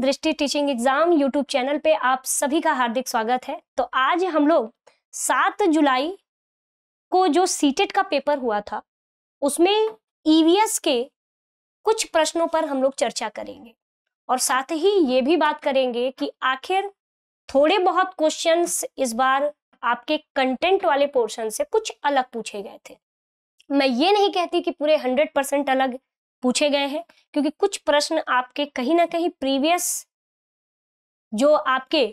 दृष्टि teaching exam YouTube channel पे आप सभी का हार्दिक स्वागत है तो आज हम लोग सात जुलाई को जो सीटेट e का पेपर हुआ था उसमें ईवीएस e के कुछ प्रश्नों पर हम लोग चर्चा करेंगे और साथ ही ये भी बात करेंगे कि आखिर थोड़े बहुत क्वेश्चंस इस बार आपके कंटेंट वाले पोर्शन से कुछ अलग पूछे गए थे मैं ये नहीं कहती कि पूरे हंड्रेड अलग पूछे गए हैं क्योंकि कुछ प्रश्न आपके कहीं ना कहीं प्रीवियस जो आपके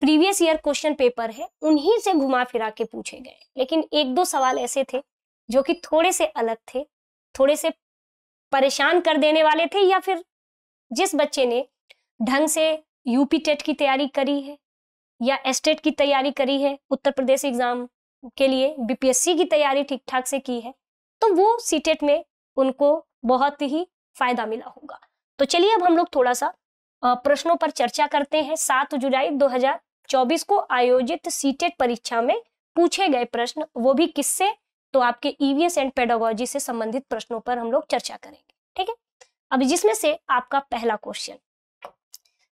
प्रीवियस ईयर क्वेश्चन पेपर है उन्हीं से घुमा फिरा के पूछे गए लेकिन एक दो सवाल ऐसे थे जो कि थोड़े से अलग थे थोड़े से परेशान कर देने वाले थे या फिर जिस बच्चे ने ढंग से यूपी टेट की तैयारी करी है या एस्टेट की तैयारी करी है उत्तर प्रदेश एग्जाम के लिए बीपीएससी की तैयारी ठीक ठाक से की है तो वो सीटेट में उनको बहुत ही फायदा मिला होगा तो चलिए अब हम लोग थोड़ा सा प्रश्नों पर चर्चा करते हैं सात जुलाई 2024 को आयोजित सीटेट e परीक्षा में पूछे गए प्रश्न वो भी किससे तो आपके ईवीएस एंड पेडोलॉजी से संबंधित प्रश्नों पर हम लोग चर्चा करेंगे ठीक है अब जिसमें से आपका पहला क्वेश्चन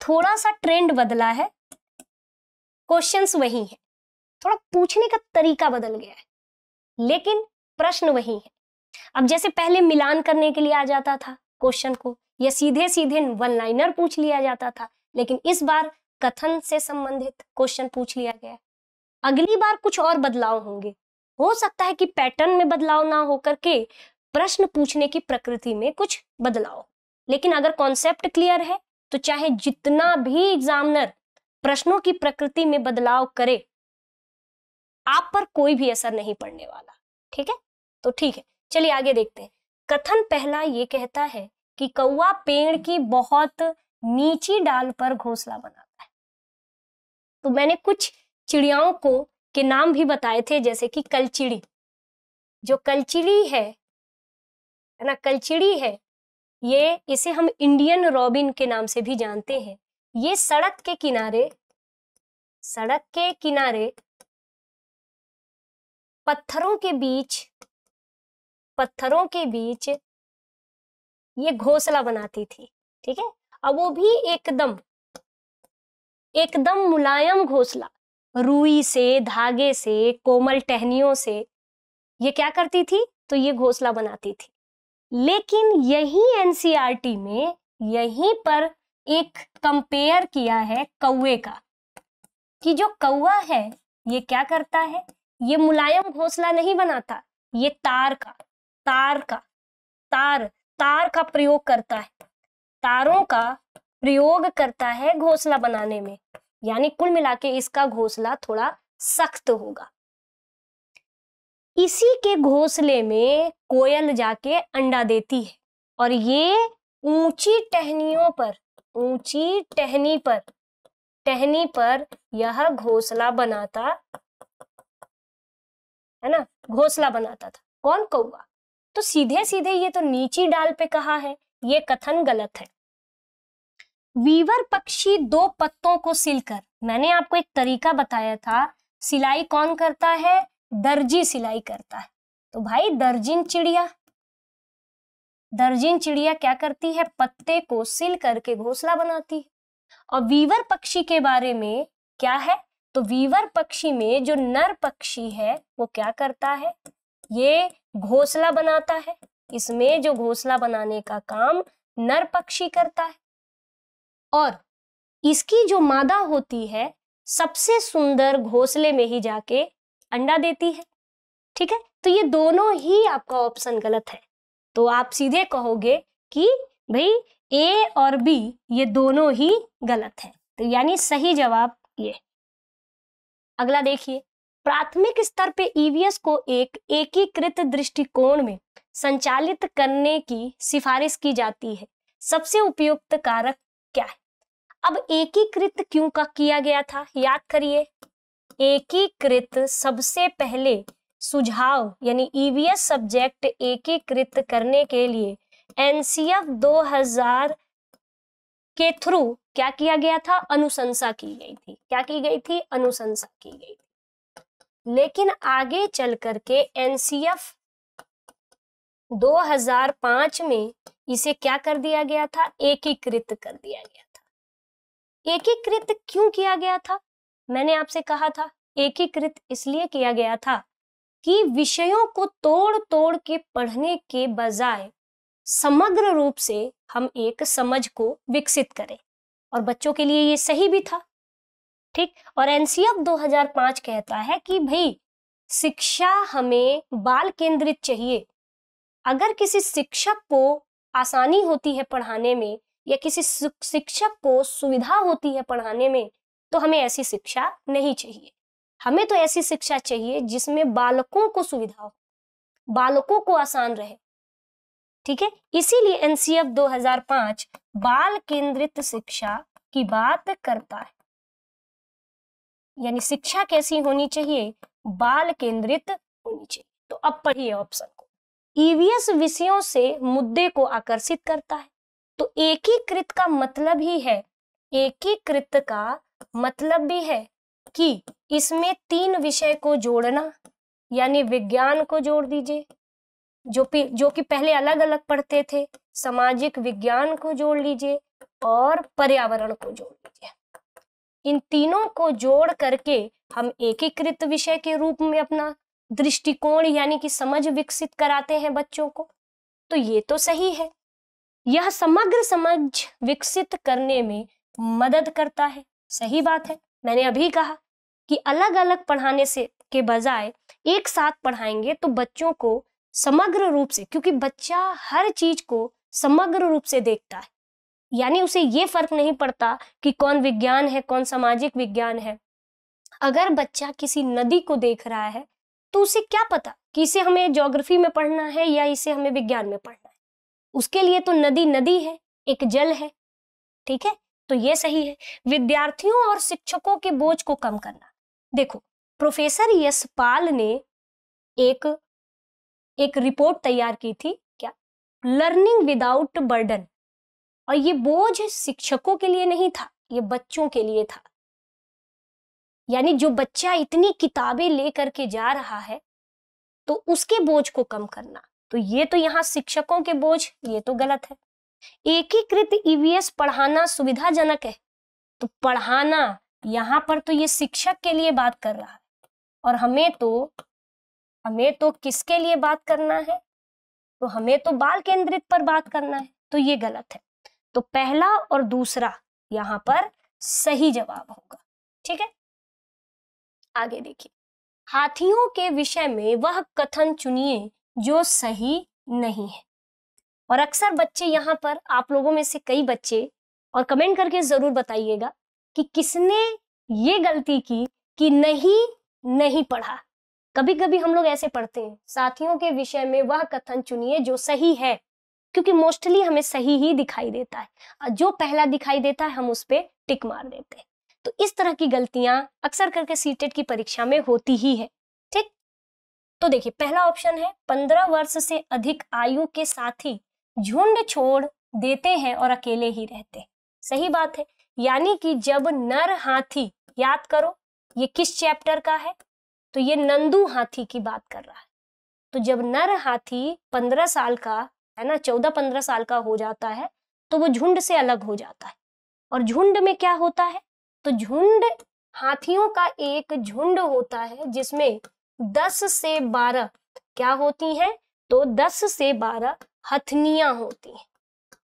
थोड़ा सा ट्रेंड बदला है क्वेश्चंस वही है थोड़ा पूछने का तरीका बदल गया है लेकिन प्रश्न वही है अब जैसे पहले मिलान करने के लिए आ जाता था क्वेश्चन को या सीधे सीधे वन लाइनर पूछ लिया जाता था लेकिन इस बार कथन से संबंधित क्वेश्चन पूछ लिया गया अगली बार कुछ और बदलाव होंगे हो सकता है कि पैटर्न में बदलाव ना होकर के प्रश्न पूछने की प्रकृति में कुछ बदलाव लेकिन अगर कॉन्सेप्ट क्लियर है तो चाहे जितना भी एग्जामिनर प्रश्नों की प्रकृति में बदलाव करे आप पर कोई भी असर नहीं पड़ने वाला ठीक है तो ठीक है चलिए आगे देखते हैं कथन पहला ये कहता है कि कौआ पेड़ की बहुत नीची डाल पर घोंसला बनाता है तो मैंने कुछ चिड़ियाओं को के नाम भी बताए थे जैसे कि कलचिड़ी जो कलचिड़ी है है ना कलचिड़ी है ये इसे हम इंडियन रॉबिन के नाम से भी जानते हैं ये सड़क के किनारे सड़क के किनारे पत्थरों के बीच पत्थरों के बीच ये घोंसला बनाती थी ठीक है अब वो भी एकदम एकदम मुलायम घोंसला रूई से धागे से कोमल टहनियों से ये क्या करती थी तो ये घोंसला बनाती थी लेकिन यही एनसीईआरटी में यहीं पर एक कंपेयर किया है कौए का कि जो कौआ है ये क्या करता है ये मुलायम घोंसला नहीं बनाता ये तार का तार का तार तार का प्रयोग करता है तारों का प्रयोग करता है घोंसला बनाने में यानी कुल मिला के इसका घोंसला थोड़ा सख्त होगा इसी के घोंसले में कोयल जाके अंडा देती है और ये ऊंची टहनियों पर ऊंची टहनी पर टहनी पर यह घोंसला बनाता है ना घोंसला बनाता था कौन कौआ तो सीधे सीधे ये तो नीची डाल पे कहा है ये कथन गलत है वीवर पक्षी दो पत्तों को सिलकर मैंने आपको एक तरीका बताया था सिलाई कौन करता है दर्जी सिलाई करता है तो भाई दर्जिन चिड़िया दर्जिन चिड़िया क्या करती है पत्ते को सिल करके घोंसला बनाती है और वीवर पक्षी के बारे में क्या है तो वीवर पक्षी में जो नर पक्षी है वो क्या करता है ये घोसला बनाता है इसमें जो घोसला बनाने का काम नर पक्षी करता है और इसकी जो मादा होती है सबसे सुंदर घोसले में ही जाके अंडा देती है ठीक है तो ये दोनों ही आपका ऑप्शन गलत है तो आप सीधे कहोगे कि भाई ए और बी ये दोनों ही गलत है तो यानी सही जवाब ये अगला देखिए प्राथमिक स्तर पे ईवीएस e को एक एकीकृत दृष्टिकोण में संचालित करने की सिफारिश की जाती है सबसे उपयुक्त कारक क्या है अब एकीकृत क्यों का किया गया था याद करिए एकीकृत सबसे पहले सुझाव यानी ईवीएस e सब्जेक्ट एकीकृत करने के लिए एनसीएफ 2000 के थ्रू क्या किया गया था अनुशंसा की गई थी क्या की गई थी अनुशंसा की गई थी लेकिन आगे चल करके एनसीएफ 2005 में इसे क्या कर दिया गया था एकीकृत कर दिया गया था एकीकृत क्यों किया गया था मैंने आपसे कहा था एकीकृत इसलिए किया गया था कि विषयों को तोड़ तोड़ के पढ़ने के बजाय समग्र रूप से हम एक समझ को विकसित करें और बच्चों के लिए ये सही भी था ठीक और एनसीएफ 2005 कहता है कि भाई शिक्षा हमें बाल केंद्रित चाहिए अगर किसी शिक्षक को आसानी होती है पढ़ाने में या किसी शिक्षक को सुविधा होती है पढ़ाने में तो हमें ऐसी शिक्षा नहीं चाहिए हमें तो ऐसी शिक्षा चाहिए जिसमें बालकों को सुविधा हो बालकों को आसान रहे ठीक है इसीलिए एनसीएफ 2005 बाल केंद्रित शिक्षा की बात करता है यानी शिक्षा कैसी होनी चाहिए बाल केंद्रित होनी चाहिए तो अब पढ़िए ऑप्शन को ईवीएस e विषयों से मुद्दे को आकर्षित करता है तो एकीकृत का मतलब ही है एकीकृत का मतलब भी है कि इसमें तीन विषय को जोड़ना यानी विज्ञान को जोड़ दीजिए जो जो कि पहले अलग अलग पढ़ते थे सामाजिक विज्ञान को जोड़ लीजिए और पर्यावरण को जोड़ लीजिए इन तीनों को जोड़ करके हम एकीकृत विषय के रूप में अपना दृष्टिकोण यानी कि समझ विकसित कराते हैं बच्चों को तो ये तो सही है यह समग्र समझ विकसित करने में मदद करता है सही बात है मैंने अभी कहा कि अलग अलग पढ़ाने से के बजाय एक साथ पढ़ाएंगे तो बच्चों को समग्र रूप से क्योंकि बच्चा हर चीज को समग्र रूप से देखता है यानी उसे ये फर्क नहीं पड़ता कि कौन विज्ञान है कौन सामाजिक विज्ञान है अगर बच्चा किसी नदी को देख रहा है तो उसे क्या पता कि इसे हमें ज्योग्राफी में पढ़ना है या इसे हमें विज्ञान में पढ़ना है उसके लिए तो नदी नदी है एक जल है ठीक है तो ये सही है विद्यार्थियों और शिक्षकों के बोझ को कम करना देखो प्रोफेसर यशपाल ने एक एक रिपोर्ट तैयार की थी क्या लर्निंग विदाउट बर्डन और ये बोझ शिक्षकों के लिए नहीं था ये बच्चों के लिए था यानी जो बच्चा इतनी किताबें ले करके जा रहा है तो उसके बोझ को कम करना तो ये तो यहाँ शिक्षकों के बोझ ये तो गलत है एकीकृत ईवीएस e पढ़ाना सुविधाजनक है तो पढ़ाना यहाँ पर तो ये शिक्षक के लिए बात कर रहा है और हमें तो हमें तो किसके लिए बात करना है तो हमें तो बाल केंद्रित पर बात करना है तो ये गलत है तो पहला और दूसरा यहां पर सही जवाब होगा ठीक है आगे देखिए हाथियों के विषय में वह कथन चुनिए जो सही नहीं है और अक्सर बच्चे यहाँ पर आप लोगों में से कई बच्चे और कमेंट करके जरूर बताइएगा कि किसने ये गलती की कि नहीं नहीं पढ़ा कभी कभी हम लोग ऐसे पढ़ते हैं साथियों के विषय में वह कथन चुनिए जो सही है क्योंकि मोस्टली हमें सही ही दिखाई देता है और जो पहला दिखाई देता है हम उस पर टिक मार देते हैं तो इस तरह की गलतियां अक्सर करके सीटेट e की परीक्षा में होती ही है ठीक तो देखिए पहला ऑप्शन है पंद्रह वर्ष से अधिक आयु के साथी झुंड छोड़ देते हैं और अकेले ही रहते हैं सही बात है यानी कि जब नर हाथी याद करो ये किस चैप्टर का है तो ये नंदू हाथी की बात कर रहा है तो जब नर हाथी पंद्रह साल का है ना चौदह पंद्रह साल का हो जाता है तो वो झुंड से अलग हो जाता है और झुंड में क्या होता है तो झुंड हाथियों का एक झुंड होता है जिसमें दस से बारह क्या होती हैं तो दस से बारह हथनियां होती हैं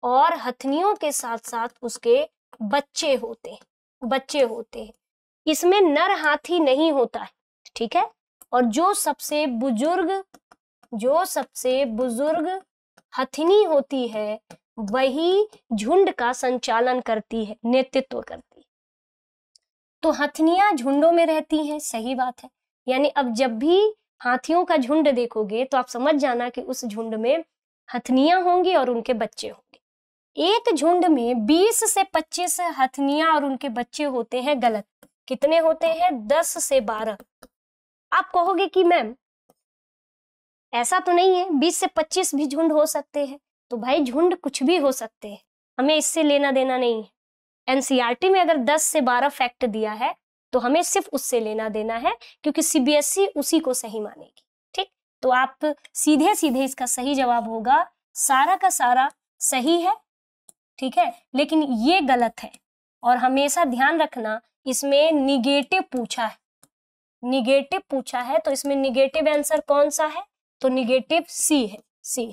और हथनियों के साथ साथ उसके बच्चे होते हैं बच्चे होते हैं इसमें नर हाथी नहीं होता है ठीक है और जो सबसे बुजुर्ग जो सबसे बुजुर्ग हथनी होती है वही झुंड का संचालन करती है नेतृत्व करती है तो हथनियां झुंडों में रहती हैं सही बात है यानी अब जब भी हाथियों का झुंड देखोगे तो आप समझ जाना कि उस झुंड में हथनियां होंगी और उनके बच्चे होंगे एक झुंड में 20 से 25 हथनियां और उनके बच्चे होते हैं गलत कितने होते हैं 10 से 12 आप कहोगे कि मैम ऐसा तो नहीं है बीस से पच्चीस भी झुंड हो सकते हैं तो भाई झुंड कुछ भी हो सकते हैं हमें इससे लेना देना नहीं है एनसीईआरटी में अगर दस से बारह फैक्ट दिया है तो हमें सिर्फ उससे लेना देना है क्योंकि सीबीएसई उसी को सही मानेगी ठीक तो आप सीधे सीधे इसका सही जवाब होगा सारा का सारा सही है ठीक है लेकिन ये गलत है और हमेशा ध्यान रखना इसमें निगेटिव पूछा है निगेटिव पूछा है तो इसमें निगेटिव आंसर कौन सा है तो निगेटिव सी है सी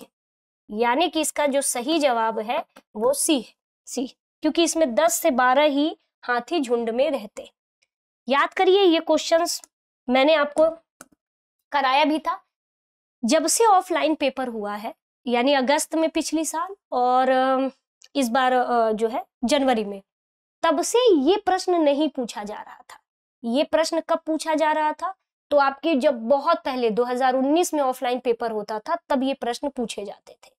यानी कि इसका जो सही जवाब है वो सी है सी क्योंकि इसमें दस से बारह ही हाथी झुंड में रहते याद करिए ये क्वेश्चंस मैंने आपको कराया भी था जब से ऑफलाइन पेपर हुआ है यानी अगस्त में पिछली साल और इस बार जो है जनवरी में तब से ये प्रश्न नहीं पूछा जा रहा था ये प्रश्न कब पूछा जा रहा था तो आपके जब बहुत पहले 2019 में ऑफलाइन पेपर होता था तब ये प्रश्न पूछे जाते थे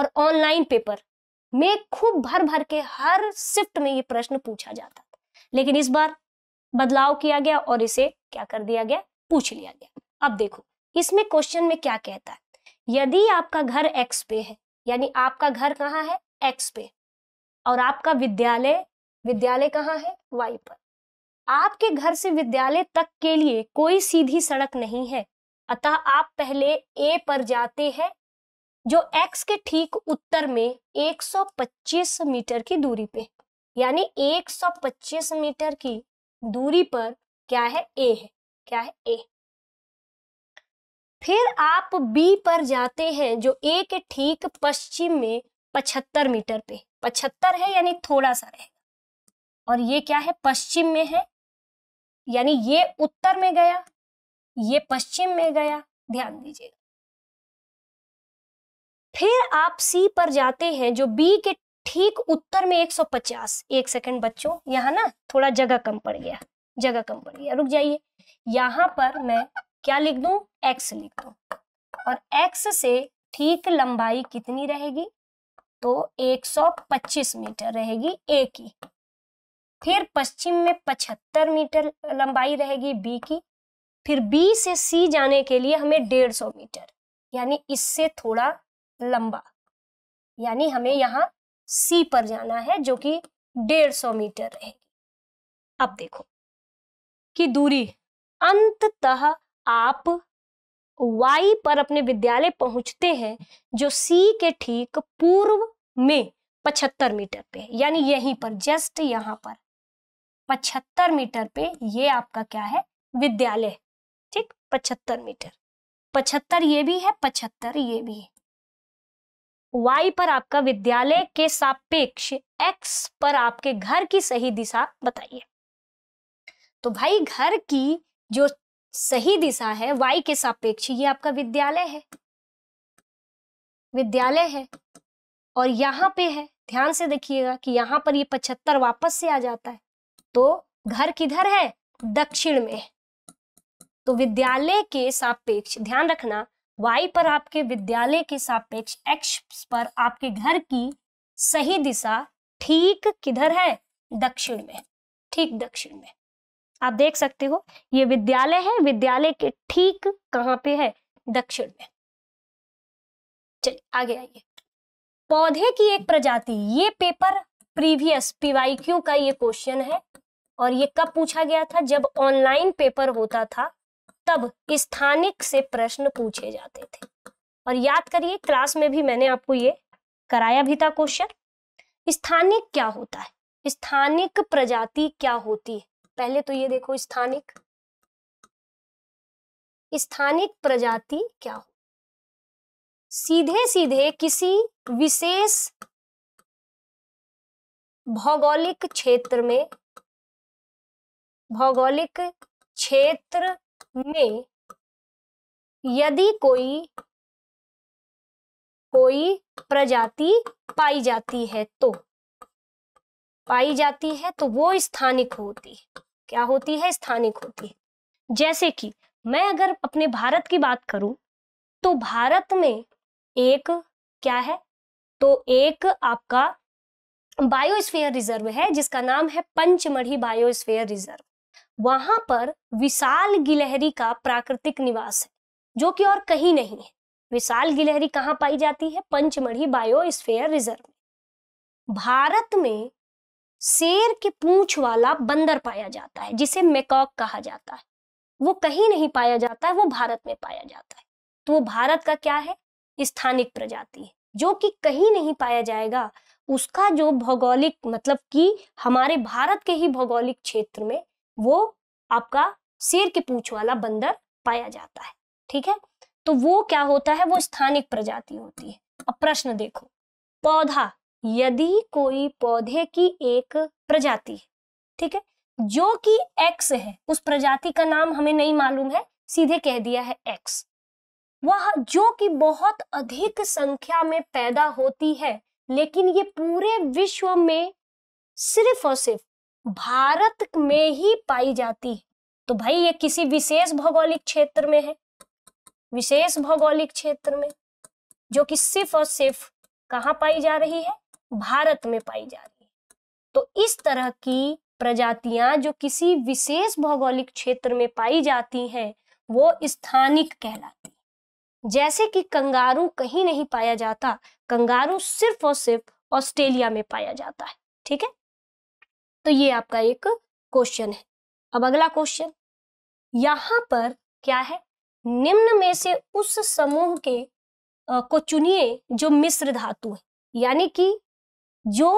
और ऑनलाइन पेपर में खूब भर भर के हर शिफ्ट में ये प्रश्न पूछा जाता था लेकिन इस बार बदलाव किया गया और इसे क्या कर दिया गया पूछ लिया गया अब देखो इसमें क्वेश्चन में क्या कहता है यदि आपका घर एक्स पे है यानी आपका घर कहाँ है एक्स पे और आपका विद्यालय विद्यालय कहाँ है वाई पर आपके घर से विद्यालय तक के लिए कोई सीधी सड़क नहीं है अतः आप पहले ए पर जाते हैं जो एक्स के ठीक उत्तर में 125 मीटर की दूरी पे यानी 125 मीटर की दूरी पर क्या है ए है क्या है ए फिर आप बी पर जाते हैं जो ए के ठीक पश्चिम में 75 मीटर पे 75 है यानी थोड़ा सा रहेगा और ये क्या है पश्चिम में है यानी ये उत्तर में गया ये पश्चिम में गया ध्यान दीजिएगा फिर आप सी पर जाते हैं जो बी के ठीक उत्तर में 150 एक सेकेंड बच्चों यहाँ ना थोड़ा जगह कम पड़ गया जगह कम पड़ गया रुक जाइए यहां पर मैं क्या लिख दू एक्स लिख दू और एक्स से ठीक लंबाई कितनी रहेगी तो 125 मीटर रहेगी ए की फिर पश्चिम में 75 मीटर लंबाई रहेगी बी की फिर बी से सी जाने के लिए हमें 150 मीटर यानी इससे थोड़ा लंबा यानी हमें यहाँ सी पर जाना है जो कि 150 मीटर रहेगी अब देखो कि दूरी अंततः आप वाई पर अपने विद्यालय पहुंचते हैं जो सी के ठीक पूर्व में 75 मीटर पे यानी यहीं पर जस्ट यहाँ पर पचहत्तर मीटर पे ये आपका क्या है विद्यालय ठीक पचहत्तर मीटर पचहत्तर ये भी है पचहत्तर ये भी है वाई पर आपका विद्यालय के सापेक्ष एक्स पर आपके घर की सही दिशा बताइए तो भाई घर की जो सही दिशा है वाई के सापेक्ष ये आपका विद्यालय है विद्यालय है और यहाँ पे है ध्यान से देखिएगा कि यहां पर ये पचहत्तर वापस से आ जाता है तो घर किधर है दक्षिण में तो विद्यालय के सापेक्ष ध्यान रखना वाई पर आपके विद्यालय के सापेक्ष एक्स पर आपके घर की सही दिशा ठीक किधर है दक्षिण में ठीक दक्षिण में आप देख सकते हो ये विद्यालय है विद्यालय के ठीक कहाँ पे है दक्षिण में चलिए आगे आइए पौधे की एक प्रजाति ये पेपर प्रीवियस पीवाईक्यू का ये क्वेश्चन है और ये कब पूछा गया था जब ऑनलाइन पेपर होता था तब स्थानिक से प्रश्न पूछे जाते थे और याद करिए क्लास में भी मैंने आपको ये कराया भी था क्वेश्चन स्थानिक क्या होता है स्थानिक प्रजाति क्या होती है पहले तो ये देखो स्थानिक स्थानिक प्रजाति क्या हो सीधे सीधे किसी विशेष भौगोलिक क्षेत्र में भौगोलिक क्षेत्र में यदि कोई कोई प्रजाति पाई जाती है तो पाई जाती है तो वो स्थानिक होती है क्या होती है स्थानिक होती है जैसे कि मैं अगर अपने भारत की बात करूं तो भारत में एक क्या है तो एक आपका बायोस्फीयर रिजर्व है जिसका नाम है पंचमढ़ी बायोस्फीयर रिजर्व वहां पर विशाल गिलहरी का प्राकृतिक निवास है जो कि और कहीं नहीं है विशाल गिलहरी कहाँ पाई जाती है पंचमढ़ी बायोस्फेयर रिजर्व में भारत में शेर के पूंछ वाला बंदर पाया जाता है जिसे मेकॉक कहा जाता है वो कहीं नहीं पाया जाता है वो भारत में पाया जाता है तो वो भारत का क्या है स्थानिक प्रजाति है जो कि कहीं नहीं पाया जाएगा उसका जो भौगोलिक मतलब कि हमारे भारत के ही भौगोलिक क्षेत्र में वो आपका शेर के पूछ वाला बंदर पाया जाता है ठीक है तो वो क्या होता है वो स्थानिक प्रजाति होती है अब प्रश्न देखो पौधा यदि कोई पौधे की एक प्रजाति है ठीक है जो कि एक्स है उस प्रजाति का नाम हमें नहीं मालूम है सीधे कह दिया है एक्स वह जो कि बहुत अधिक संख्या में पैदा होती है लेकिन ये पूरे विश्व में सिर्फ और सिर्फ भारत में ही पाई जाती है तो भाई ये किसी विशेष भौगोलिक क्षेत्र में है विशेष भौगोलिक क्षेत्र में जो कि सिर्फ और सिर्फ कहाँ पाई जा रही है भारत में पाई जा रही है तो इस तरह की प्रजातियां जो किसी विशेष भौगोलिक क्षेत्र में पाई जाती हैं वो स्थानिक कहलाती जैसे कि कंगारू कहीं नहीं पाया जाता कंगारू सिर्फ और सिर्फ ऑस्ट्रेलिया में पाया जाता है ठीक है तो ये आपका एक क्वेश्चन है अब अगला क्वेश्चन यहाँ पर क्या है निम्न में से उस समूह के आ, को चुनिए जो मिश्र धातु है यानी कि जो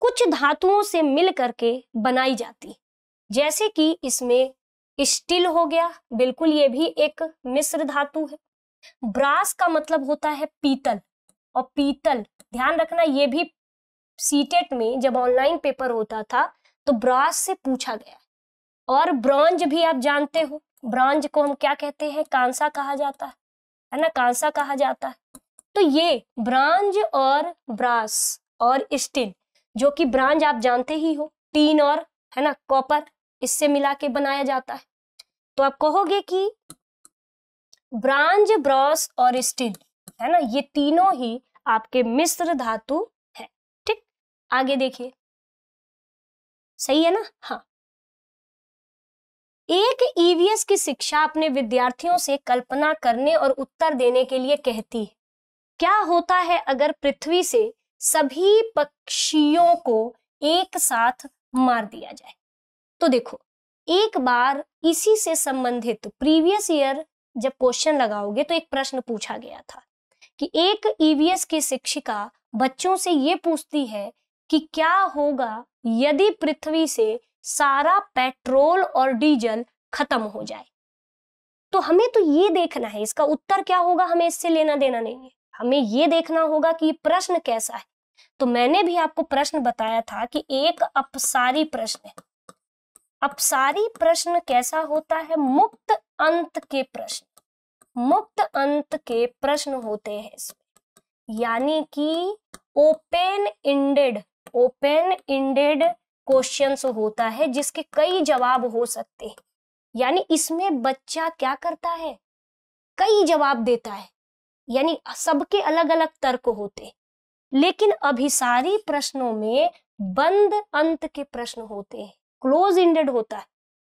कुछ धातुओं से मिल करके बनाई जाती जैसे कि इसमें स्टील हो गया बिल्कुल ये भी एक मिश्र धातु है ब्रास का मतलब होता है पीतल और पीतल ध्यान रखना ये भी सीटेट में जब ऑनलाइन पेपर होता था तो ब्रांज से पूछा गया और ब्रॉन्ज भी आप जानते हो ब्रॉन्ज को हम क्या कहते हैं कांसा कहा जाता है है ना कांसा कहा जाता है तो ये ब्रांज और ब्रास और स्टील जो कि ब्रांज आप जानते ही हो टीन और है ना कॉपर इससे मिला के बनाया जाता है तो आप कहोगे कि ब्रांज ब्रॉस और स्टील है ना ये तीनों ही आपके मिश्र धातु आगे देखिए सही है ना हाँ एक ईवीएस e की शिक्षा अपने विद्यार्थियों से कल्पना करने और उत्तर देने के लिए कहती है क्या होता है अगर पृथ्वी से सभी पक्षियों को एक साथ मार दिया जाए तो देखो एक बार इसी से संबंधित प्रीवियस ईयर जब क्वेश्चन लगाओगे तो एक प्रश्न पूछा गया था कि एक ईवीएस e की शिक्षिका बच्चों से ये पूछती है कि क्या होगा यदि पृथ्वी से सारा पेट्रोल और डीजल खत्म हो जाए तो हमें तो ये देखना है इसका उत्तर क्या होगा हमें इससे लेना देना नहीं है हमें ये देखना होगा कि प्रश्न कैसा है तो मैंने भी आपको प्रश्न बताया था कि एक अपसारी प्रश्न है अपसारी प्रश्न कैसा होता है मुक्त अंत के प्रश्न मुक्त अंत के प्रश्न होते हैं इसमें यानी कि open ended open ended question होता है जिसके कई जवाब हो सकते हैं यानी इसमें बच्चा क्या करता है कई जवाब देता है यानी सबके अलग अलग तर्क होते लेकिन अभिसारी प्रश्नों में बंद अंत के प्रश्न होते हैं क्लोज इंडेड होता है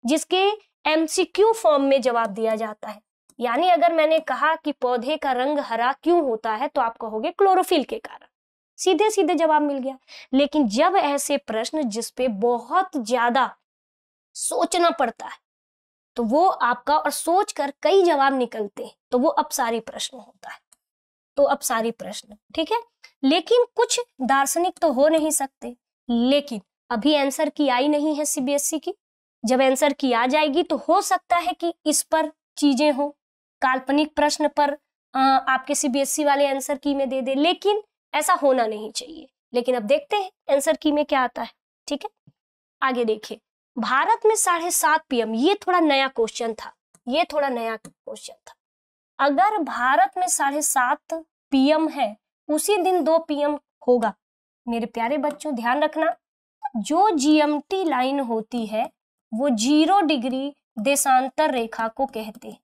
जिसके एमसीक्यू फॉर्म में जवाब दिया जाता है यानी अगर मैंने कहा कि पौधे का रंग हरा क्यों होता है तो आप कहोगे क्लोरोफिल के कारण सीधे सीधे जवाब मिल गया लेकिन जब ऐसे प्रश्न जिसपे बहुत ज्यादा सोचना पड़ता है तो वो आपका और सोच कर कई जवाब निकलते हैं तो वो अपसारी प्रश्न होता है तो अपसारी प्रश्न ठीक है लेकिन कुछ दार्शनिक तो हो नहीं सकते लेकिन अभी आंसर की आई नहीं है सीबीएसई e की जब आंसर की आ जाएगी तो हो सकता है कि इस पर चीजें हो काल्पनिक प्रश्न पर आ, आपके सीबीएसई e वाले आंसर की में दे दे लेकिन ऐसा होना नहीं चाहिए लेकिन अब देखते हैं आंसर की में क्या आता है ठीक है आगे देखिए भारत में साढ़े सात पीएम ये थोड़ा नया क्वेश्चन था ये थोड़ा नया क्वेश्चन था अगर भारत में साढ़े सात पीएम है उसी दिन दो पीएम होगा मेरे प्यारे बच्चों ध्यान रखना जो जीएमटी लाइन होती है वो जीरो डिग्री देशांतर रेखा को कहते हैं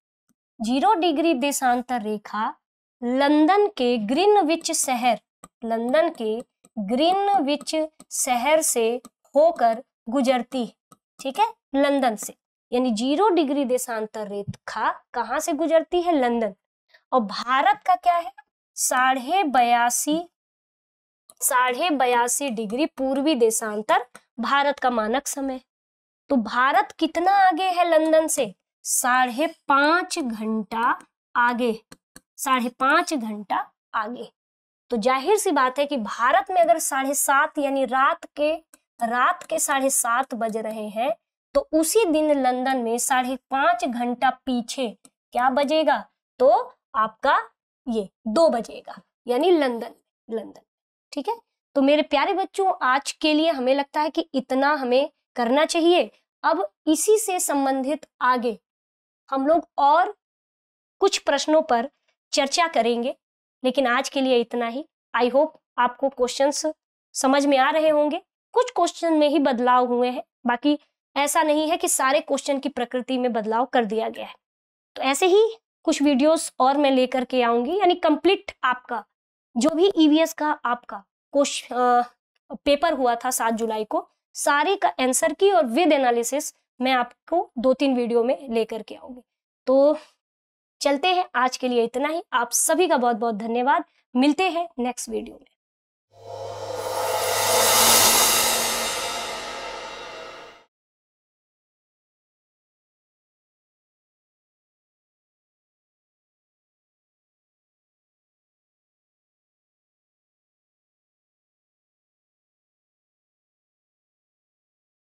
जीरो डिग्री देशांतर रेखा लंदन के ग्रीनविच शहर लंदन के ग्रीनविच शहर से होकर गुजरती है ठीक है लंदन से यानी जीरो डिग्री देशांतर रेखा कहाँ से गुजरती है लंदन और भारत का क्या है साढ़े बयासी साढ़े बयासी डिग्री पूर्वी देशांतर भारत का मानक समय तो भारत कितना आगे है लंदन से साढ़े पांच घंटा आगे साढ़े पांच घंटा आगे तो जाहिर सी बात है कि भारत में अगर साढ़े सात यानी रात के रात के साढ़े सात बज रहे हैं तो उसी दिन लंदन में साढ़े पांच घंटा पीछे क्या बजेगा तो आपका ये दो बजेगा यानी लंदन लंदन ठीक है तो मेरे प्यारे बच्चों आज के लिए हमें लगता है कि इतना हमें करना चाहिए अब इसी से संबंधित आगे हम लोग और कुछ प्रश्नों पर चर्चा करेंगे लेकिन आज के लिए इतना ही आई होप आपको क्वेश्चंस समझ में आ रहे होंगे कुछ क्वेश्चन में ही बदलाव हुए हैं बाकी ऐसा नहीं है कि सारे क्वेश्चन की प्रकृति में बदलाव कर दिया गया है तो ऐसे ही कुछ वीडियोस और मैं लेकर के आऊंगी यानी कंप्लीट आपका जो भी ईवीएस e का आपका क्वेश्चन पेपर हुआ था सात जुलाई को सारे का आंसर की और विद एनालिसिस मैं आपको दो तीन वीडियो में लेकर के आऊंगी तो चलते हैं आज के लिए इतना ही आप सभी का बहुत बहुत धन्यवाद मिलते हैं नेक्स्ट वीडियो में